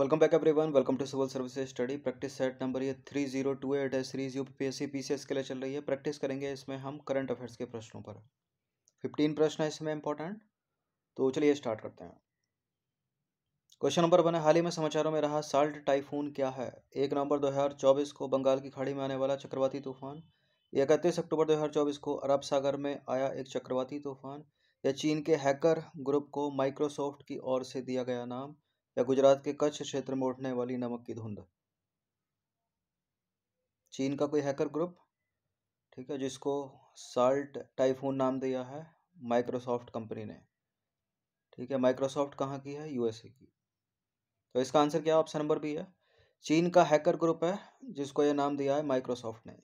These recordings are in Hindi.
welcome back everyone welcome to civil services study practice set number ये three zero two eight S series U P S C P C S के लिए चल रही है प्रैक्टिस करेंगे इसमें हम करंट अफेयर्स के प्रश्नों पर फिफ्टीन प्रश्न है इसमें इंपॉर्टेंट तो चलिए स्टार्ट करते हैं क्वेश्चन नंबर वन है हाल ही में समाचारों में रहा साल्ट टाइफून क्या है एक नवंबर दो हज़ार चौबीस को बंगाल की खाड़ी में आने वाला चक्रवाती तूफान इकतीस अक्टूबर दो हज़ार चौबीस को अरब सागर में आया एक चक्रवाती तूफान या चीन के हैकर ग्रुप को माइक्रोसॉफ्ट की ओर से दिया गया नाम या गुजरात के कच्छ क्षेत्र में उठने वाली नमक की धुंध चीन का कोई हैकर ग्रुप ठीक है जिसको साल्ट टाइफून नाम दिया है माइक्रोसॉफ्ट कंपनी ने ठीक है माइक्रोसॉफ्ट कहाँ की है यूएसए की तो इसका आंसर क्या ऑप्शन नंबर बी है चीन का हैकर ग्रुप है जिसको यह नाम दिया है माइक्रोसॉफ्ट ने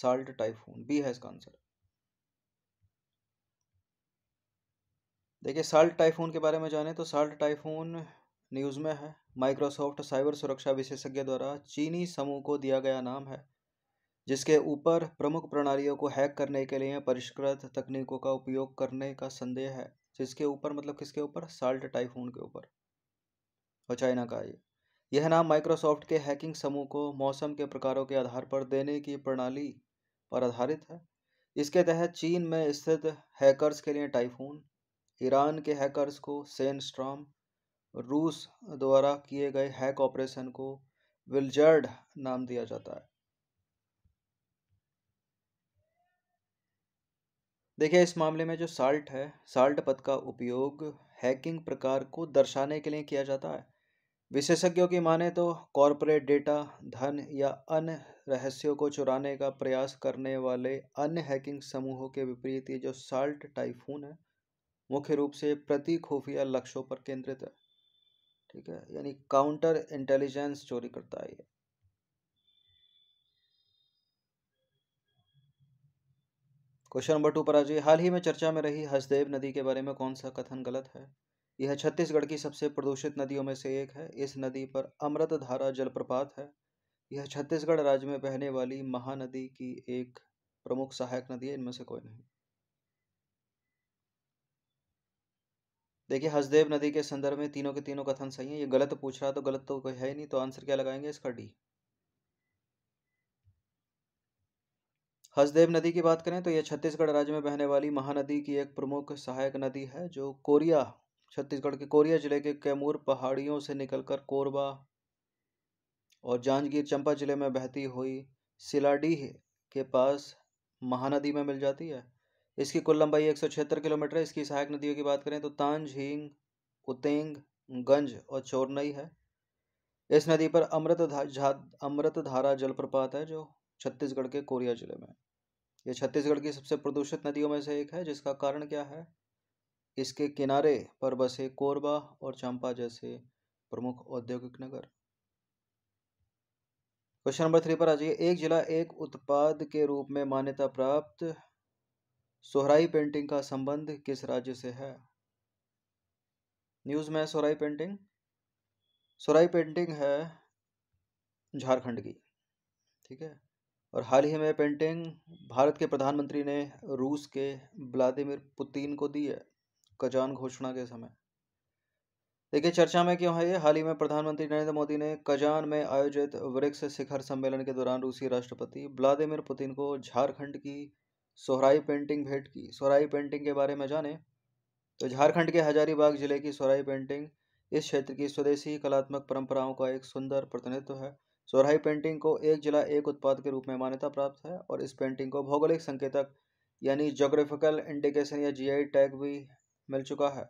साल्ट टाइफून बी है इसका आंसर देखिए साल्ट टाइफून के बारे में जाने तो साल्ट टाइफून न्यूज़ में है माइक्रोसॉफ्ट साइबर सुरक्षा विशेषज्ञ द्वारा चीनी समूह को दिया गया नाम है जिसके ऊपर प्रमुख प्रणालियों को हैक करने के लिए परिष्कृत तकनीकों का उपयोग करने का संदेह है जिसके ऊपर मतलब किसके ऊपर साल्ट टाइफून के ऊपर और चाइना का ये यह नाम माइक्रोसॉफ्ट के हैकिंग समूह को मौसम के प्रकारों के आधार पर देने की प्रणाली पर आधारित है इसके तहत चीन में स्थित हैकर्स के लिए टाइफून ईरान के हैकर्स को सेन रूस द्वारा किए गए हैक ऑपरेशन को विलजर्ड नाम दिया जाता है देखिए इस मामले में जो साल्ट है साल्ट पद का उपयोग हैकिंग प्रकार को दर्शाने के लिए किया जाता है विशेषज्ञों की माने तो कॉरपोरेट डेटा धन या अन्य रहस्यों को चुराने का प्रयास करने वाले अन्य हैकिंग समूहों के विपरीत ये जो साल्ट टाइफून है मुख्य रूप से प्रति खुफिया लक्ष्यों पर केंद्रित है ठीक है यानी काउंटर इंटेलिजेंस चोरी करता है ये क्वेश्चन नंबर टू पर आ जाइए हाल ही में चर्चा में रही हसदेव नदी के बारे में कौन सा कथन गलत है यह छत्तीसगढ़ की सबसे प्रदूषित नदियों में से एक है इस नदी पर अमृत धारा जलप्रपात है यह छत्तीसगढ़ राज्य में बहने वाली महानदी की एक प्रमुख सहायक नदी है इनमें से कोई नहीं देखिए हसदेव नदी के संदर्भ में तीनों के तीनों कथन सही है ये गलत पूछ रहा तो गलत तो कोई है ही नहीं तो आंसर क्या लगाएंगे इसका डी हसदेव नदी की बात करें तो यह छत्तीसगढ़ राज्य में बहने वाली महानदी की एक प्रमुख सहायक नदी है जो कोरिया छत्तीसगढ़ के कोरिया जिले के कैमूर पहाड़ियों से निकलकर कोरबा और जांजगीर चंपा जिले में बहती हुई सिलाडीह के पास महानदी में मिल जाती है इसकी कुल लंबाई एक सौ छिहत्तर किलोमीटर है इसकी सहायक नदियों की बात करें तो तांज उतेंग गंज और चोरनई है इस नदी पर अमृत धा, अमृत धारा जलप्रपात है जो छत्तीसगढ़ के कोरिया जिले में यह छत्तीसगढ़ की सबसे प्रदूषित नदियों में से एक है जिसका कारण क्या है इसके किनारे पर बसे कोरबा और चंपा जैसे प्रमुख औद्योगिक नगर क्वेश्चन नंबर थ्री पर आ जाइए एक जिला एक उत्पाद के रूप में मान्यता प्राप्त सोहराई पेंटिंग का संबंध किस राज्य से है न्यूज़ में सोहराई पेंटिंग सोहराई पेंटिंग है झारखंड की ठीक है और हाल ही में पेंटिंग भारत के प्रधानमंत्री ने रूस के व्लादिमिर पुतिन को दी है कजान घोषणा के समय देखिए चर्चा में क्यों है ये हाल ही में प्रधानमंत्री नरेंद्र मोदी ने कजान में आयोजित ब्रिक्स शिखर सम्मेलन के दौरान रूसी राष्ट्रपति व्लादिमिर पुतिन को झारखंड की सोहराई पेंटिंग भेंट की सोहराई पेंटिंग के बारे में जाने तो झारखंड के हजारीबाग जिले की सोहराई पेंटिंग इस क्षेत्र की स्वदेशी कलात्मक परंपराओं का एक सुंदर प्रतिनिधित्व है सोहराई पेंटिंग को एक जिला एक उत्पाद के रूप में मान्यता प्राप्त है और इस पेंटिंग को भौगोलिक संकेतक यानी जोग्राफिकल इंडिकेशन या जी टैग भी मिल चुका है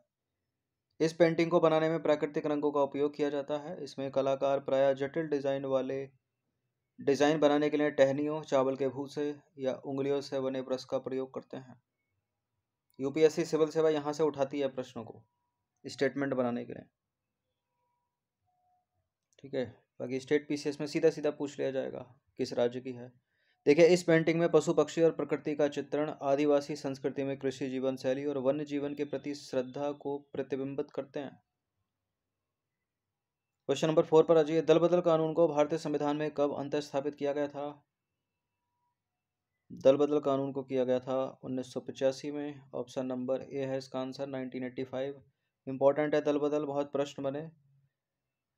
इस पेंटिंग को बनाने में प्राकृतिक रंगों का उपयोग किया जाता है इसमें कलाकार प्रायः जटिल डिजाइन वाले डिज़ाइन बनाने के लिए टहनियों चावल के भूसे या उंगलियों से बने ब्रश का प्रयोग करते हैं यूपीएससी सिविल सेवा यहाँ से उठाती है प्रश्नों को स्टेटमेंट बनाने के लिए ठीक है बाकी स्टेट पीसीएस में सीधा सीधा पूछ लिया जाएगा किस राज्य की है देखिए इस पेंटिंग में पशु पक्षी और प्रकृति का चित्रण आदिवासी संस्कृति में कृषि जीवन शैली और वन्य जीवन के प्रति श्रद्धा को प्रतिबिंबित करते हैं क्वेश्चन नंबर फोर पर आ जाइए दल बदल कानून को भारतीय संविधान में कब अंतर स्थापित किया गया था दल बदल कानून को किया गया था उन्नीस में ऑप्शन नंबर ए है इसका आंसर नाइनटीन इंपॉर्टेंट है दल बदल बहुत प्रश्न बने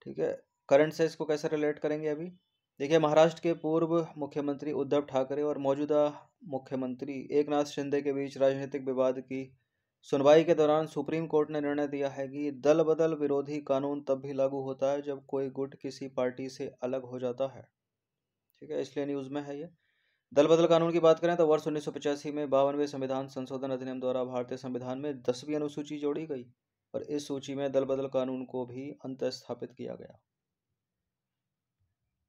ठीक है करंट से इसको कैसे रिलेट करेंगे अभी देखिए महाराष्ट्र के पूर्व मुख्यमंत्री उद्धव ठाकरे और मौजूदा मुख्यमंत्री एक नाथ शिंदे के बीच राजनीतिक विवाद की सुनवाई के दौरान सुप्रीम कोर्ट ने निर्णय दिया है कि दल बदल विरोधी कानून तब भी लागू होता है जब कोई गुट किसी पार्टी से अलग हो जाता है ठीक है इसलिए न्यूज़ में है ये दल बदल कानून की बात करें तो वर्ष उन्नीस में बावनवे संविधान संशोधन अधिनियम द्वारा भारतीय संविधान में दसवीं अनुसूची जोड़ी गई और इस सूची में दल बदल कानून को भी अंत स्थापित किया गया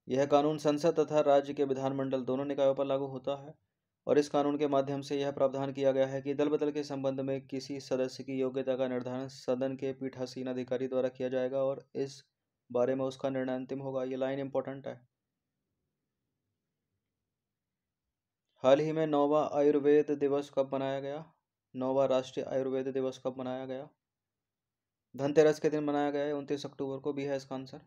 यह कानून संसद तथा राज्य के विधानमंडल दोनों निकायों पर लागू होता है और इस कानून के माध्यम से यह प्रावधान किया गया है कि दल बदल के संबंध में किसी सदस्य की योग्यता का निर्धारण सदन के पीठासीन अधिकारी द्वारा किया जाएगा और इस बारे में उसका निर्णय अंतिम होगा ये लाइन इंपॉर्टेंट है हाल ही में नौवा आयुर्वेद दिवस कब मनाया गया नौवा राष्ट्रीय आयुर्वेद दिवस कब मनाया गया धनतेरस के दिन मनाया गया है उनतीस अक्टूबर को भी है इसका आंसर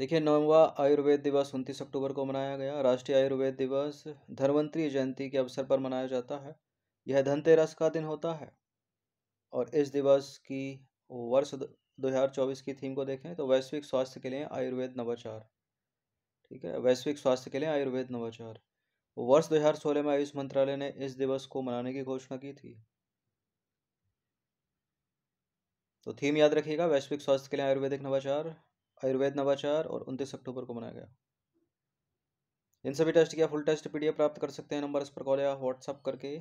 देखिए नौवा आयुर्वेद दिवस उनतीस अक्टूबर को मनाया गया राष्ट्रीय आयुर्वेद दिवस धन्वंतरी जयंती के अवसर पर मनाया जाता है यह धनतेरस का दिन होता है और इस दिवस की वर्ष 2024 की थीम को देखें तो वैश्विक स्वास्थ्य के लिए आयुर्वेद नवाचार ठीक है वैश्विक स्वास्थ्य के लिए आयुर्वेद नवाचार वर्ष 2016 में आयुष मंत्रालय ने इस दिवस को मनाने की घोषणा की थी तो थीम याद रखिएगा वैश्विक स्वास्थ्य के लिए आयुर्वेदिक नवाचार आयुर्वेद नवाचार और उनतीस अक्टूबर को मनाया गया इन सभी टेस्ट किया फुल टेस्ट पीडीएफ प्राप्त कर सकते हैं नंबर इस पर कॉल या व्हाट्सअप करके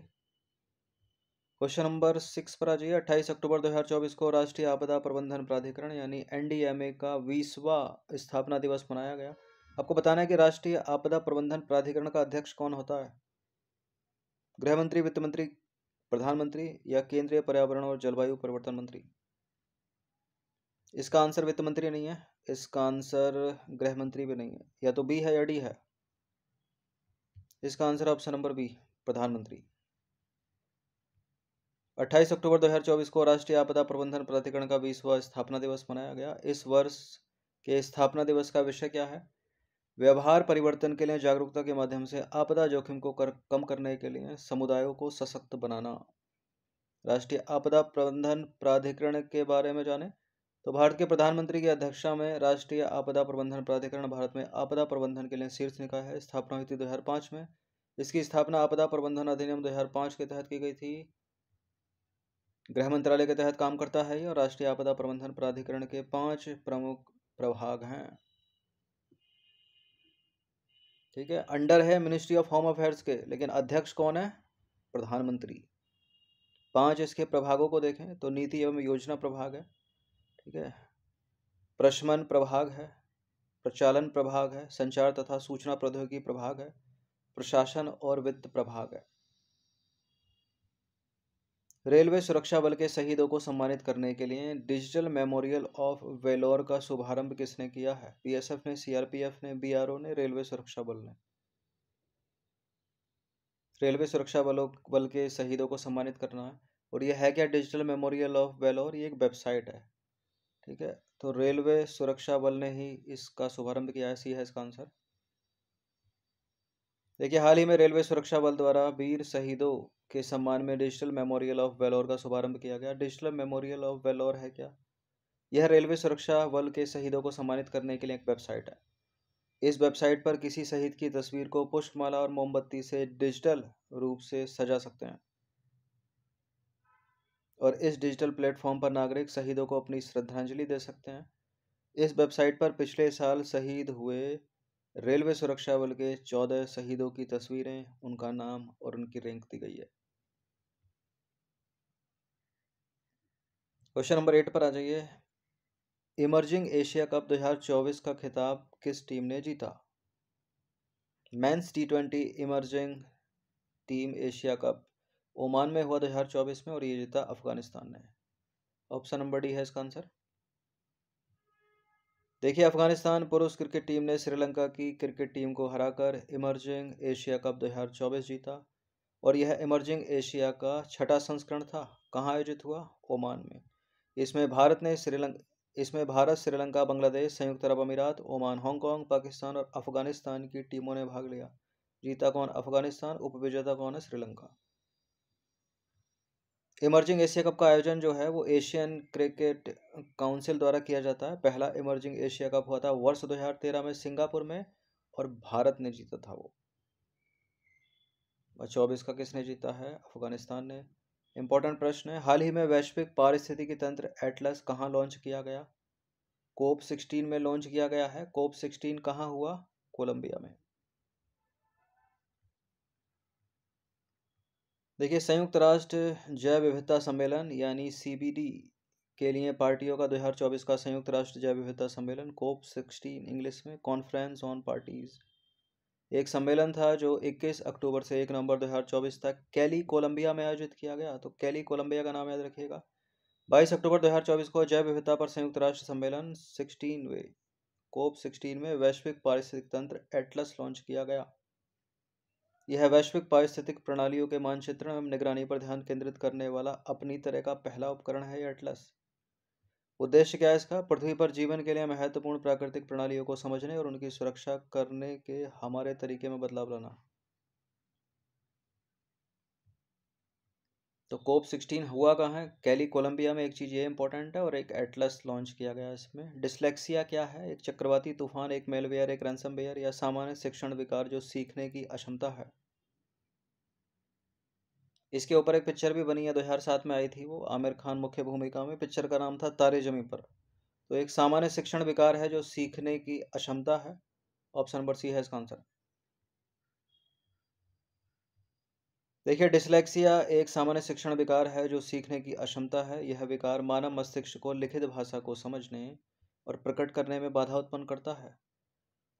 क्वेश्चन नंबर सिक्स पर आ जाइए अट्ठाईस अक्टूबर दो हजार चौबीस को राष्ट्रीय आपदा प्रबंधन प्राधिकरण यानी एनडीएमए का बीसवा स्थापना दिवस मनाया गया आपको बताना है कि राष्ट्रीय आपदा प्रबंधन प्राधिकरण का अध्यक्ष कौन होता है गृह मंत्री वित्त मंत्री प्रधानमंत्री या केंद्रीय पर्यावरण और जलवायु परिवर्तन मंत्री इसका आंसर वित्त मंत्री नहीं है इसका आंसर गृह मंत्री भी नहीं है या तो बी है या डी है इसका आंसर ऑप्शन नंबर बी प्रधानमंत्री 28 अक्टूबर 2024 को राष्ट्रीय आपदा प्रबंधन प्राधिकरण का बीसवा स्थापना दिवस मनाया गया इस वर्ष के स्थापना दिवस का विषय क्या है व्यवहार परिवर्तन के लिए जागरूकता के माध्यम से आपदा जोखिम को कर, कम करने के लिए समुदायों को सशक्त बनाना राष्ट्रीय आपदा प्रबंधन प्राधिकरण के बारे में जाने तो भारत के प्रधानमंत्री की अध्यक्षता में राष्ट्रीय आपदा प्रबंधन प्राधिकरण भारत में आपदा प्रबंधन के लिए शीर्ष निकाय है स्थापना हुई थी पांच में इसकी स्थापना आपदा प्रबंधन अधिनियम पांच के तहत की गई थी गृह मंत्रालय के तहत काम करता है और राष्ट्रीय आपदा प्रबंधन प्राधिकरण के पांच प्रमुख प्रभाग हैं ठीक है अंडर है मिनिस्ट्री ऑफ होम अफेयर्स के लेकिन अध्यक्ष कौन है प्रधानमंत्री पांच इसके प्रभागों को देखें तो नीति एवं योजना प्रभाग है ठीक है प्रशमन प्रभाग है प्रचालन प्रभाग है संचार तथा सूचना प्रौद्योगिकी प्रभाग है प्रशासन और वित्त प्रभाग है रेलवे सुरक्षा बल के शहीदों को सम्मानित करने के लिए डिजिटल मेमोरियल ऑफ वेलोर का शुभारंभ किसने किया है बीएसएफ ने सीआरपीएफ ने बीआरओ ने रेलवे सुरक्षा बल ने रेलवे सुरक्षा बलों बल के शहीदों को सम्मानित करना है और यह है क्या डिजिटल मेमोरियल ऑफ वेलोर ये एक वेबसाइट है ठीक है तो रेलवे सुरक्षा बल ने ही इसका शुभारंभ किया है सी है इसका आंसर देखिए हाल ही में रेलवे सुरक्षा बल द्वारा वीर शहीदों के सम्मान में डिजिटल मेमोरियल ऑफ वेलोर का शुभारंभ किया गया डिजिटल मेमोरियल ऑफ वेलोर है क्या यह रेलवे सुरक्षा बल के शहीदों को सम्मानित करने के लिए एक वेबसाइट है इस वेबसाइट पर किसी शहीद की तस्वीर को पुष्पमाला और मोमबत्ती से डिजिटल रूप से सजा सकते हैं और इस डिजिटल प्लेटफॉर्म पर नागरिक शहीदों को अपनी श्रद्धांजलि दे सकते हैं इस वेबसाइट पर पिछले साल शहीद हुए रेलवे सुरक्षा बल के चौदह शहीदों की तस्वीरें उनका नाम और उनकी रैंक दी गई है क्वेश्चन नंबर एट पर आ जाइए इमर्जिंग एशिया कप 2024 का खिताब किस टीम ने जीता men's T twenty emerging team Asia cup Oman में हुआ दो हजार चौबीस में और ये जीता अफगानिस्तान ने ऑप्शन नंबर डी है इसका आंसर देखिए अफगानिस्तान पुरुष क्रिकेट टीम ने श्रीलंका की क्रिकेट टीम को हराकर इमर्जिंग एशिया कप दो हजार चौबीस जीता और यह इमर्जिंग एशिया का छठा संस्करण था कहाँ आयोजित हुआ ओमान में इसमें भारत ने श्रीलंका इसमें भारत श्रीलंका बांग्लादेश संयुक्त अरब अमीरात ओमान हांगकांग पाकिस्तान और अफगानिस्तान की टीमों ने भाग लिया जीता कौन अफगानिस्तान उपविजेता कौन है श्रीलंका इमर्जिंग एशिया कप का आयोजन जो है वो एशियन क्रिकेट काउंसिल द्वारा किया जाता है पहला इमर्जिंग एशिया कप हुआ था वर्ष 2013 में सिंगापुर में और भारत ने जीता था वो चौबीस का किसने जीता है अफगानिस्तान ने इम्पोर्टेंट प्रश्न है हाल ही में वैश्विक पारिस्थितिकी तंत्र एटलस कहाँ लॉन्च किया गया कोप सिक्सटीन में लॉन्च किया गया है कोप सिक्सटीन कहाँ हुआ कोलंबिया में देखिए संयुक्त राष्ट्र जैव विविधता सम्मेलन यानी सीबीडी के लिए पार्टियों का 2024 का संयुक्त राष्ट्र जैव विविधता सम्मेलन कोप सिक्सटीन इंग्लिश में कॉन्फ्रेंस ऑन पार्टीज एक सम्मेलन था जो 21 अक्टूबर से 1 नवंबर 2024 तक कैली कोलंबिया में आयोजित किया गया तो कैली कोलंबिया का नाम याद रखिएगा 22 अक्टूबर 2024 को जैव विविधता पर संयुक्त राष्ट्र सम्मेलन सिक्सटीन में कोप सिक्सटीन में वैश्विक पारिस्थितिक तंत्र एटलस लॉन्च किया गया यह वैश्विक पारिस्थितिक प्रणालियों के मानचित्रण एवं निगरानी पर ध्यान केंद्रित करने वाला अपनी तरह का पहला उपकरण है एटलस उद्देश्य क्या है इसका पृथ्वी पर जीवन के लिए महत्वपूर्ण प्राकृतिक प्रणालियों को समझने और उनकी सुरक्षा करने के हमारे तरीके में बदलाव लाना तो कोप सिक्सटीन हुआ कहाँ है कैली कोलंबिया में एक चीज़ ये इंपॉर्टेंट है और एक एटलस लॉन्च किया गया इसमें डिसलेक्सिया क्या है एक चक्रवाती तूफान एक मेलवेयर एक रनसमवेयर या सामान्य शिक्षण विकार जो सीखने की अक्षमता है इसके ऊपर एक पिक्चर भी बनी है दो हजार सात में आई थी वो आमिर खान मुख्य भूमिका में पिक्चर का नाम था तारे जमी पर तो एक सामान्य शिक्षण विकार है जो सीखने की अक्षमता है ऑप्शन नंबर सी है इसका आंसर देखिए डिसलेक्सिया एक सामान्य शिक्षण विकार है जो सीखने की अक्षमता है यह विकार मानव मस्तिष्क को लिखित भाषा को समझने और प्रकट करने में बाधा उत्पन्न करता है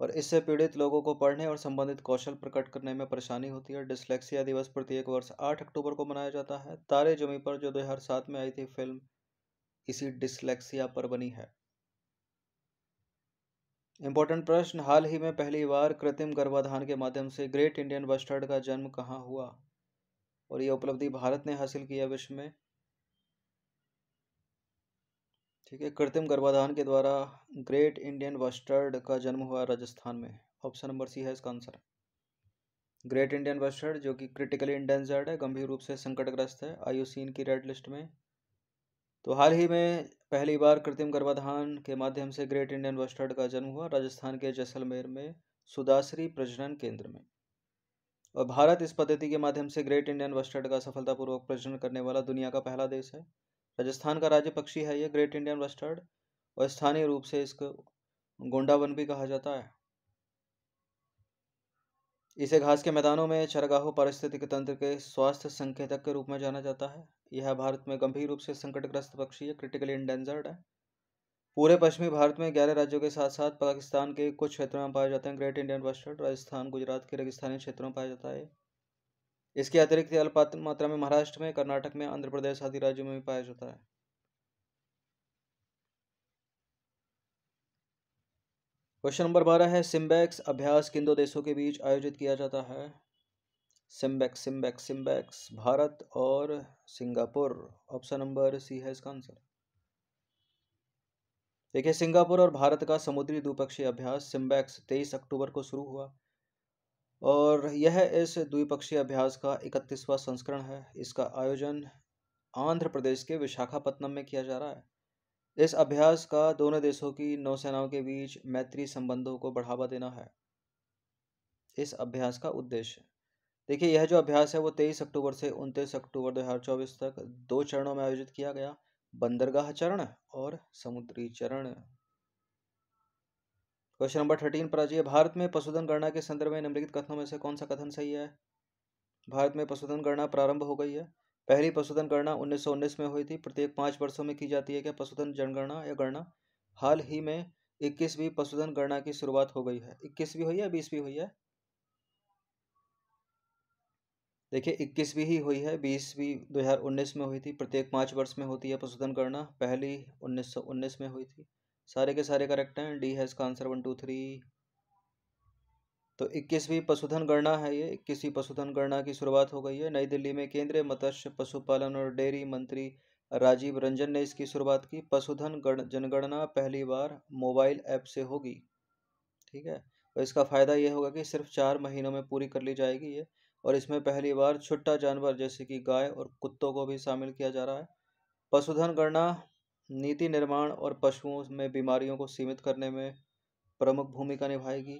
और इससे पीड़ित लोगों को पढ़ने और संबंधित कौशल प्रकट करने में परेशानी होती है डिसलेक्सिया दिवस प्रत्येक वर्ष आठ अक्टूबर को मनाया जाता है तारे जमी पर जो दो में आई थी फिल्म इसी डिसलेक्सिया पर बनी है इंपॉर्टेंट प्रश्न हाल ही में पहली बार कृत्रिम गर्भाधान के माध्यम से ग्रेट इंडियन बस्टर्ड का जन्म कहाँ हुआ और यह उपलब्धि भारत ने हासिल किया विश्व में ठीक है कृत्रिम गर्भाधान के द्वारा ग्रेट इंडियन वस्टर्ड का जन्म हुआ राजस्थान में ऑप्शन नंबर सी है इसका आंसर ग्रेट इंडियन वस्टर्ड जो कि क्रिटिकली इंडेंजर्ड है गंभीर रूप से संकटग्रस्त है आयुसीन की रेड लिस्ट में तो हाल ही में पहली बार कृत्रिम गर्भाधान के माध्यम से ग्रेट इंडियन वस्टर्ड का जन्म हुआ राजस्थान के जैसलमेर में सुदासरी प्रजनन केंद्र में और भारत इस पद्धति के माध्यम से ग्रेट इंडियन बस्टर्ड का सफलतापूर्वक प्रजनन करने वाला दुनिया का पहला देश है राजस्थान का राज्य पक्षी है ये ग्रेट इंडियन बस्टर्ड और स्थानीय रूप से इसको गोंडावन भी कहा जाता है इसे घास के मैदानों में चरगाहों पारिस्थितिक तंत्र के स्वास्थ्य संकेतक के रूप में जाना जाता है यह भारत में गंभीर रूप से संकटग्रस्त पक्षी है क्रिटिकली इंडेंजर्ड है पूरे पश्चिमी भारत में ग्यारह राज्यों के साथ साथ पाकिस्तान के कुछ क्षेत्रों में पाया जाता है great Indian bustard Rajasthan Gujarat के रेगिस्तानी क्षेत्रों में पाया जाता है इसके अतिरिक्त अल्प मात्रा में महाराष्ट्र में कर्नाटक में आंध्र प्रदेश आदि राज्यों में भी पाया जाता है क्वेश्चन नंबर बारह है सिम्बैक्स अभ्यास किन दो देशों के बीच आयोजित किया जाता है सिम्बैक्स सिम्बैक्स सिम्बैक्स भारत और सिंगापुर ऑप्शन नंबर सी है इसका आंसर देखिए सिंगापुर और भारत का समुद्री द्विपक्षीय अभ्यास सिम्बैक्स तेईस अक्टूबर को शुरू हुआ और यह इस द्विपक्षीय अभ्यास का इकतीसवां संस्करण है इसका आयोजन आंध्र प्रदेश के विशाखापत्तनम में किया जा रहा है इस अभ्यास का दोनों देशों की नौसेनाओं के बीच मैत्री संबंधों को बढ़ावा देना है इस अभ्यास का उद्देश्य देखिए यह जो अभ्यास है वो तेईस अक्टूबर से 29 अक्टूबर 2024 तक दो चरणों में आयोजित किया गया बंदरगाह चरण और समुद्री चरण क्वेश्चन नंबर थर्टीन पराजय भारत में पशुधन गणना के संदर्भ में निम्नलिखित कथनों में से कौन सा कथन सही है भारत में पशुधन गणना प्रारंभ हो गई है पहली पशुधन गणना 1919 में हुई थी प्रत्येक पांच वर्षों में की जाती है क्या पशुधन जनगणना या गणना हाल ही में इक्कीसवीं पशुधन गणना की शुरुआत हो गई है इक्कीसवीं हुई है बीसवीं हुई है देखिए इक्कीस भी ही हुई है बीस भी 2019 में हुई थी प्रत्येक पाँच वर्ष में होती है पशुधन गणना पहली 1919 में हुई थी सारे के सारे करेक्ट हैं डी है इसका आंसर वन टू थ्री तो इक्कीसवीं पशुधन गणना है ये इक्कीसवीं पशुधन गणना की शुरुआत हो गई है नई दिल्ली में केंद्रीय मत्स्य पशुपालन और डेयरी मंत्री राजीव रंजन ने इसकी शुरुआत की पशुधन गण जनगणना पहली बार मोबाइल ऐप से होगी ठीक है और तो इसका फ़ायदा ये होगा कि सिर्फ चार महीनों में पूरी कर ली जाएगी ये और इसमें पहली बार छुट्टा जानवर जैसे कि गाय और कुत्तों को भी शामिल किया जा रहा है पशुधन गणना नीति निर्माण और पशुओं में बीमारियों को सीमित करने में प्रमुख भूमिका निभाएगी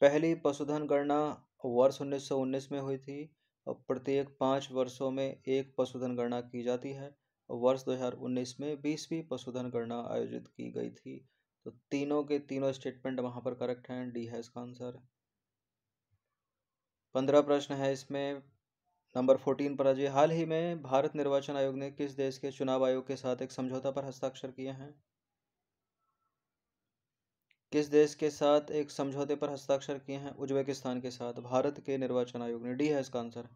पहली पशुधन गणना वर्ष 1919 में हुई थी और प्रत्येक पाँच वर्षों में एक पशुधन गणना की जाती है वर्ष 2019 में बीसवीं पशुधन गणना आयोजित की गई थी तो तीनों के तीनों स्टेटमेंट वहाँ पर करेक्ट हैं डी है इसका आंसर पंद्रह प्रश्न है इसमें नंबर फोर्टीन पर अजय हाल ही में भारत निर्वाचन आयोग ने किस देश के चुनाव आयोग के साथ एक समझौता पर हस्ताक्षर किए हैं किस देश के साथ एक समझौते पर हस्ताक्षर किए हैं उज्बेकिस्तान के साथ भारत के निर्वाचन आयोग ने डी है इसका आंसर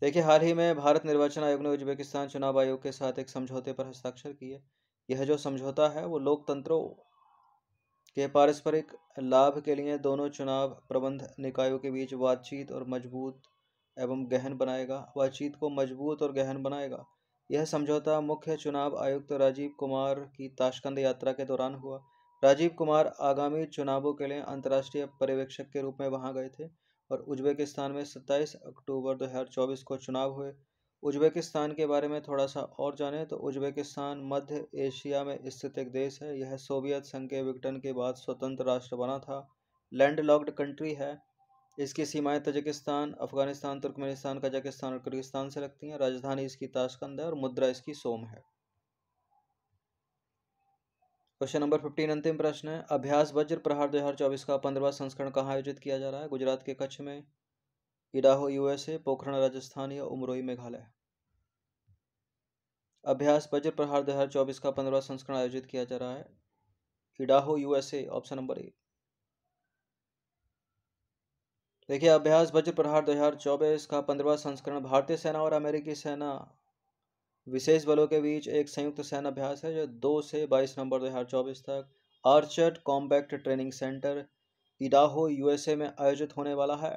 देखिए हाल ही में भारत निर्वाचन आयोग ने उज्बेकिस्तान चुनाव आयोग के साथ एक समझौते पर हस्ताक्षर किए यह जो समझौता है वो लोकतंत्रों के पारस्परिक लाभ के लिए दोनों चुनाव प्रबंध निकायों के बीच बातचीत और मजबूत एवं गहन बनाएगा बातचीत को मजबूत और गहन बनाएगा यह समझौता मुख्य चुनाव आयुक्त राजीव कुमार की ताशकंद यात्रा के दौरान हुआ राजीव कुमार आगामी चुनावों के लिए अंतर्राष्ट्रीय पर्यवेक्षक के रूप में वहां गए थे और उज्बेकिस्तान में 27 अक्टूबर 2024 को चुनाव हुए उज्बेकिस्तान के बारे में थोड़ा सा और जानें तो उज्बेकिस्तान मध्य एशिया में स्थित एक देश है यह सोवियत संघ के विघटन के बाद स्वतंत्र राष्ट्र बना था लैंड लॉक्ड कंट्री है इसकी सीमाएं तजिकिस्तान अफगानिस्तान तुर्कमेनिस्तान कजाकिस्तान और किर्गिस्तान से लगती हैं राजधानी इसकी ताशकंद है और मुद्रा इसकी सोम है क्वेश्चन नंबर फिफ्टीन अंतिम प्रश्न है अभ्यास वज्र प्रहार दो का पंद्रवा संस्करण कहाँ आयोजित किया जा रहा है गुजरात के कच्छ में इडाहो यूएसए पोखरण राजस्थान या उमरोई मेघालय अभ्यास वज्र प्रहार दो हज़ार चौबीस का पंद्रह संस्करण आयोजित किया जा रहा है Idaho USA option number A देखिए अभ्यास वज्र प्रहार चौबीस का पंद्रवा संस्करण भारतीय सेना और अमेरिकी सेना विशेष बलों के बीच एक संयुक्त सेना अभ्यास है जो दो से बाईस नवंबर दो हजार चौबीस तक orchard combat training centre Idaho USA में आयोजित होने वाला है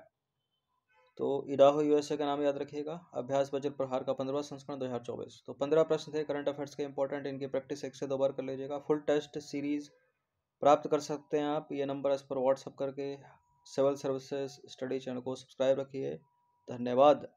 तो इडाहो यूएसए का नाम याद रखिएगा अभ्यास बजट प्रहार का पंद्रह संस्करण 2024 तो पंद्रह प्रश्न थे करंट अफेयर्स के इंपॉर्टेंट इनकी प्रैक्टिस एक से दो बार कर लीजिएगा फुल टेस्ट सीरीज प्राप्त कर सकते हैं आप ये नंबर इस पर व्हाट्सअप करके सिविल सर्विसेज स्टडी चैनल को सब्सक्राइब रखिए धन्यवाद